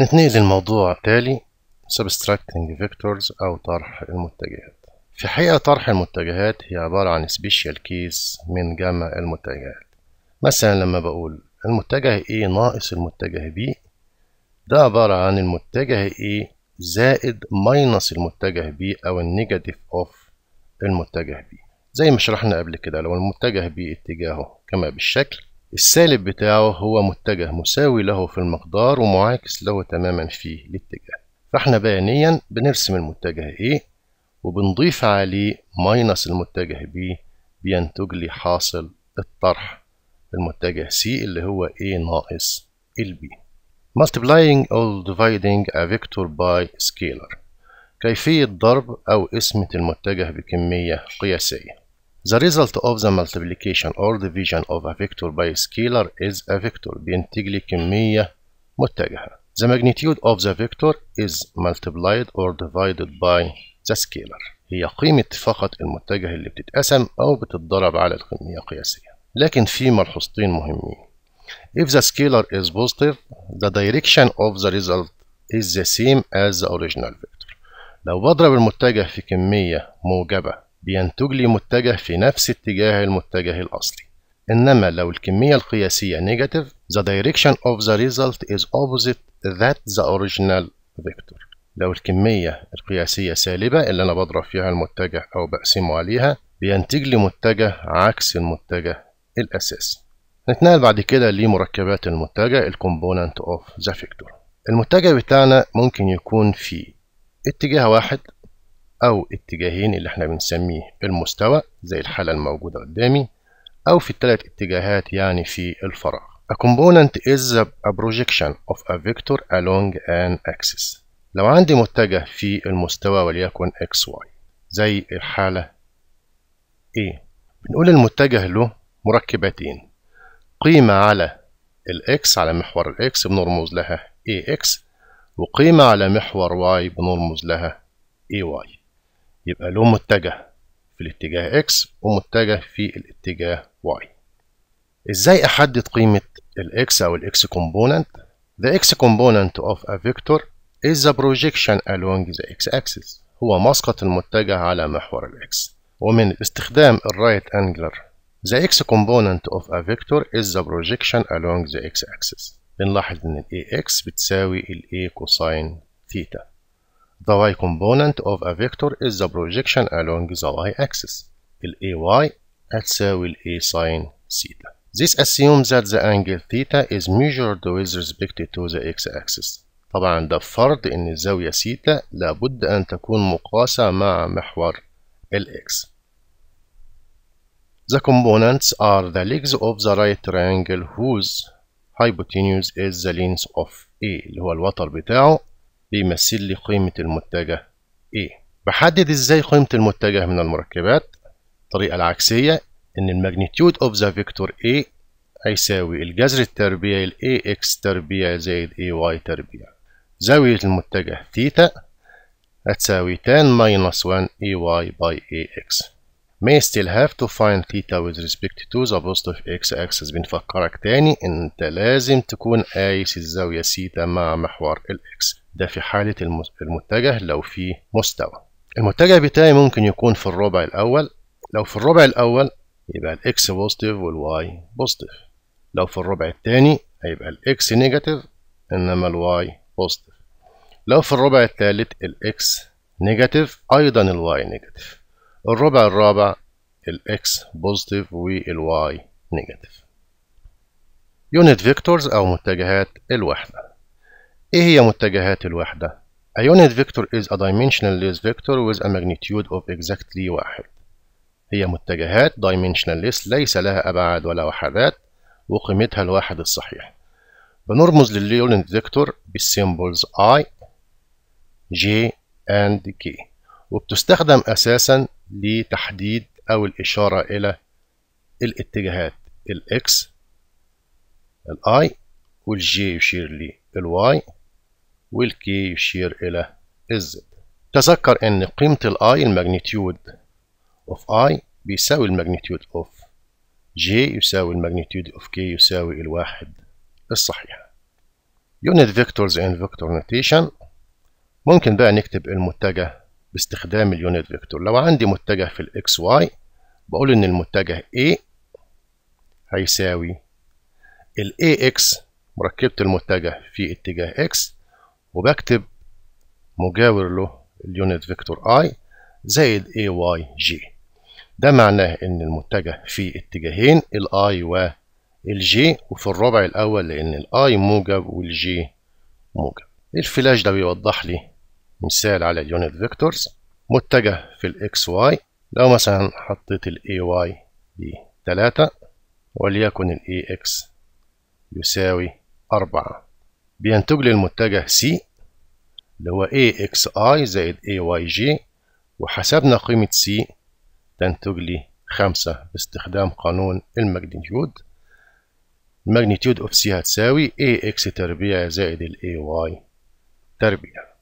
نتنقل للموضوع التالي Subtracting Vectors أو طرح المتجهات في حقيقة طرح المتجهات هي عبارة عن سبيشال كيس من جمع المتجهات مثلا لما بقول المتجه A ناقص المتجه B ده عبارة عن المتجه A زائد ماينص المتجه B أو النيجاتيف أوف المتجه B زي ما شرحنا قبل كده لو المتجه B اتجاهه كما بالشكل السالب بتاعه هو متجه مساوي له في المقدار ومعاكس له تماما في الاتجاه فاحنا بيانيا بنرسم المتجه A وبنضيف عليه ماينس المتجه B بينتج لي حاصل الطرح المتجه C اللي هو A ناقص ال B multiplying or dividing a vector by scalar كيفية ضرب أو قسمة المتجه بكمية قياسية The result of the multiplication or division of a vector by a scalar is a vector بينتج لي كمية متجهة. The magnitude of the vector is multiplied or divided by the scalar. هي قيمة فقط المتجه اللي بتتقسم أو بتتضرب على الكمية القياسية. لكن في ملحوظتين مهمين. If the scalar is positive, the direction of the result is the same as the original vector. لو بضرب المتجه في كمية موجبة بينتج لي متجه في نفس اتجاه المتجه الأصلي إنما لو الكمية القياسية نيجاتيف the direction of the result is opposite that the original vector لو الكمية القياسية سالبة اللي أنا بضرب فيها المتجه أو بقسمه عليها بينتج لي متجه عكس المتجه الأساسي نتنقل بعد كده لمركبات المتجه الكومبوننت اوف ذا فيكتور المتجه بتاعنا ممكن يكون في اتجاه واحد أو اتجاهين اللي احنا بنسميه المستوى زي الحالة الموجودة قدامي أو في الثلاث اتجاهات يعني في الفراغ. A component is a projection of a vector along an axis. لو عندي متجه في المستوى وليكن XY زي الحالة A بنقول المتجه له مركبتين قيمة على الإكس على محور الإكس بنرمز لها AX وقيمة على محور Y بنرمز لها AY يبقى له متجه في الاتجاه X ومتجه في الاتجاه Y ازاي احدد قيمة الـ X او الـ X component The X component of a vector is the projection along the X axis هو مسقط المتجه على محور الـ X ومن استخدام الـ right angular The X component of a vector is the projection along the X axis بنلاحظ ان الـ AX بتساوي الـ A cosine theta The y component of a vector is the projection along the y-axis. ال AY هتساوي ال A sin theta. This assumes that the angle theta is measured with respect to the x-axis. طبعا ده فرض ان الزاوية ثيتا لابد ان تكون مقاسة مع محور الإكس. The components are the legs of the right triangle whose hypotenuse is the length of A اللي هو الوتر بتاعه بيمثل لي قيمة المتجه A بحدد ازاي قيمة المتجه من المركبات الطريقة العكسية ان الماجنتيود اوف ذا فيكتور A هيساوي الجذر التربيعي ل AX تربيع زائد AY تربيع زاوية المتجه ثيتا هتساوي tan ماينس 1 AY باي AX may still have to find theta with respect to the positive x axis بنفكرك تاني انت لازم تكون قايس الزاوية سيتا مع محور الاكس ده في حالة المتجه لو في مستوى المتجه بتاعي ممكن يكون في الربع الاول لو في الربع الاول يبقى الاكس بوزيتيف والواي positive لو في الربع الثاني هيبقى الاكس نيجاتيف انما الواي positive لو في الربع الثالث الاكس نيجاتيف ايضا الواي نيجاتيف الربع الرابع الاكس بوزيتيف y نيجاتيف يونت فيكتورز او متجهات الوحده ايه هي متجهات الوحده a unit vector is a dimensionless vector with a magnitude of exactly واحد هي متجهات dimensionless ليس لها ابعاد ولا وحدات وقيمتها الواحد الصحيح بنرمز لليونت فيكتور symbols i j and k وبتستخدم اساسا لتحديد أو الإشارة إلى الاتجاهات الإكس الآي والجي يشير للواي والكي يشير إلى الزد تذكر أن قيمة الآي الماجنيتيود of I بيساوي الماجنيتيود of J يساوي الماجنيتيود of K يساوي الواحد الصحيح unit vectors and vector notation ممكن بقى نكتب المتجه باستخدام اليونت فيكتور لو عندي متجه في الاكس واي بقول ان المتجه A هيساوي ال AX مركبة المتجه في اتجاه X وبكتب مجاور له اليونت فيكتور I زائد AYG ده معناه ان المتجه في اتجاهين ال I و ال وفي الربع الاول لان ال I موجب وال G موجب الفلاش ده بيوضح لي مثال على اليونت فيكتورز متجه في الاكس واي لو مثلا حطيت الاي واي 3 وليكن الاي اكس يساوي أربعة بينتج لي المتجه سي اللي هو اي اكس اي زائد اي واي جي وحسبنا قيمة سي تنتج لي خمسة باستخدام قانون الماجنيتيود الماجنيتيود اوف سي هتساوي اي اكس تربيع زائد الاي واي تربيع